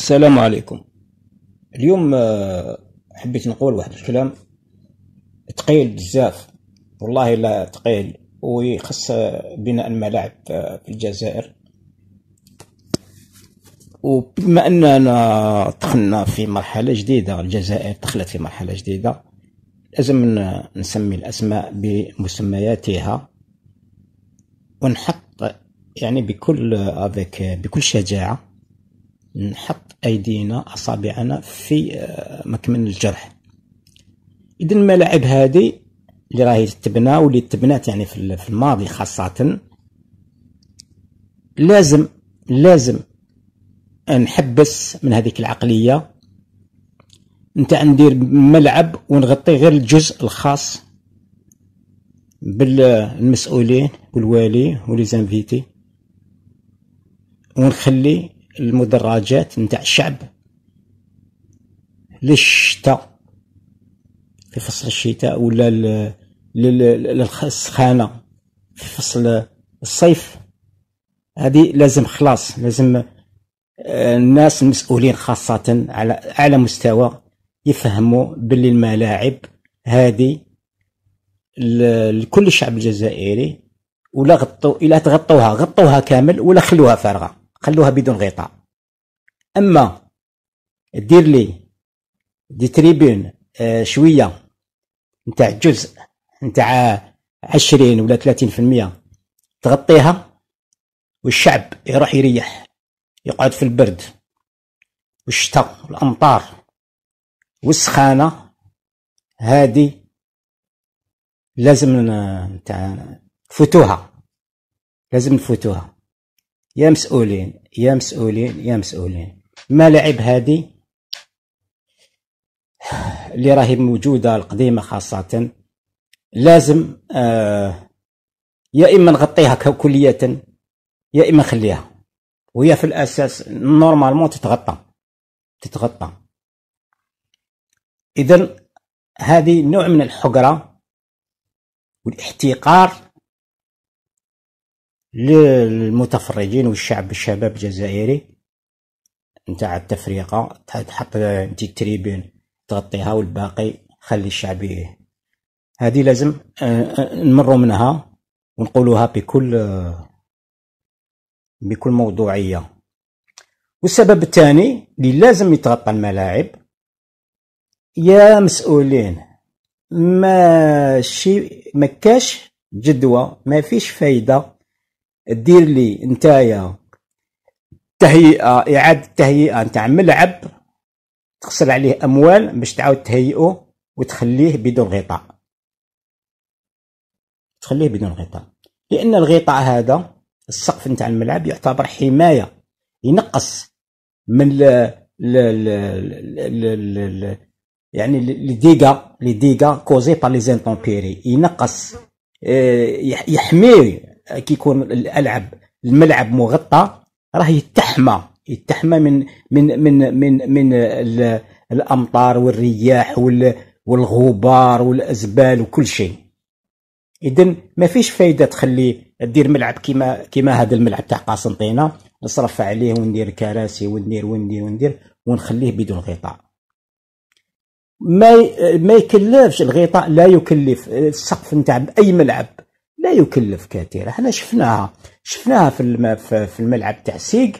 السلام عليكم اليوم آه، حبيت نقول واحد الكلام ثقيل بزاف والله لا ثقيل ويخص آه، بناء الملاعب آه، في الجزائر وبما اننا دخلنا في مرحله جديده الجزائر دخلت في مرحله جديده لازم نسمي الاسماء بمسمياتها ونحط يعني بكل بكل شجاعه نحط أيدينا أصابعنا في آه، مكمن الجرح إذا الملاعب هذه اللي راهي تبنى واللي تبنات يعني في الماضي خاصة لازم لازم نحبس من هذيك العقلية نتاع ندير ملعب ونغطي غير الجزء الخاص بالمسؤولين والوالي وليزانفيتي ونخلي المدرجات نتاع الشعب للشتاء في فصل الشتاء ولا للسخانة في فصل الصيف هذه لازم خلاص لازم آه، الناس المسؤولين خاصة على أعلى مستوى يفهموا باللي الملاعب هذه لكل الشعب الجزائري ولا غطوا الا تغطوها غطوها كامل ولا خلوها فارغه خلوها بدون غطاء اما دير لي دي تريبون آه، شويه نتاع جزء نتاع 20 ولا 30% تغطيها والشعب يروح يريح يقعد في البرد والشتاء والامطار والسخانه هذه لازم نتاع نفوتوها لازم نفوتوها يا مسؤولين يا مسؤولين يا مسؤولين ملاعب هذه اللي راهي موجودة القديمة خاصة لازم آه يا إما نغطيها كلية يا إما نخليها وهي في الأساس نورمالمون تتغطى تتغطى إذا هذه نوع من الحقرة والاحتقار للمتفرجين والشعب الشباب الجزائري نتاع التفريقة تحط انت تريبين تغطيها والباقي خلي الشعب هذه لازم آه، آه، نمروا منها ونقولوها بكل بكل موضوعية والسبب الثاني اللي لازم يتغطى الملاعب يا مسؤولين ماشي ما كاش جدوى ما فيش فايدة تدير لي انتايا تهيئه اعاده تهيئه نتاع ملعب تخسر عليه اموال باش تعاود تهيئه وتخليه بدون غطاء تخليه بدون غطاء لان الغطاء هذا السقف نتاع الملعب يعتبر حمايه ينقص من يعني ل... ل... ل... ل... ل... ل... يعني لي ديغا لي ديغا كوزي بار لي زانتومبيري ينقص آه، يحميه كيكون الالعب الملعب مغطى راه يتحمى يتحمى من من من من من الامطار والرياح والغبار والازبال وكل شيء اذا ما فيش فايده تخلي دير ملعب كيما كيما هذا الملعب تاع قسنطينه نصرف عليه وندير كراسي وندير وندير وندير ونخليه بدون غطاء ما ما يكلفش الغطاء لا يكلف السقف نتاع اي ملعب لا يكلف كثير احنا شفناها شفناها في في الملعب تاع سيق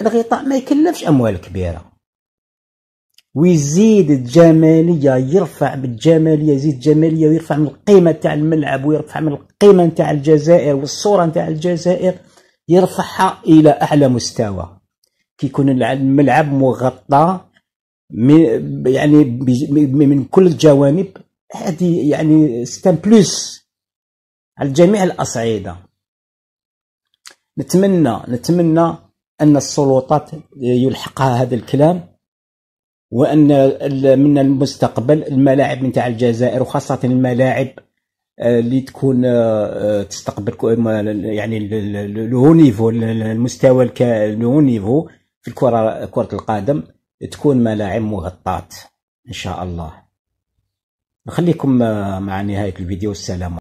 الغطاء ما يكلفش اموال كبيره ويزيد الجماليه يرفع بالجماليه يزيد الجماليه ويرفع من القيمه تاع الملعب ويرفع من القيمه تاع الجزائر والصوره تاع الجزائر يرفعها الى اعلى مستوى كيكون الملعب مغطى يعني من كل الجوانب هذه يعني ستان بلوس على جميع الأصعدة نتمنى نتمنى أن السلطات يلحقها هذا الكلام وأن من المستقبل الملاعب نتاع الجزائر وخاصة الملاعب آه، اللي تكون آه، آه، تستقبل يعني لو نيفو المستوى لو نيفو في الكره كره القدم تكون ملاعب مغطاه ان شاء الله نخليكم مع نهايه الفيديو السلام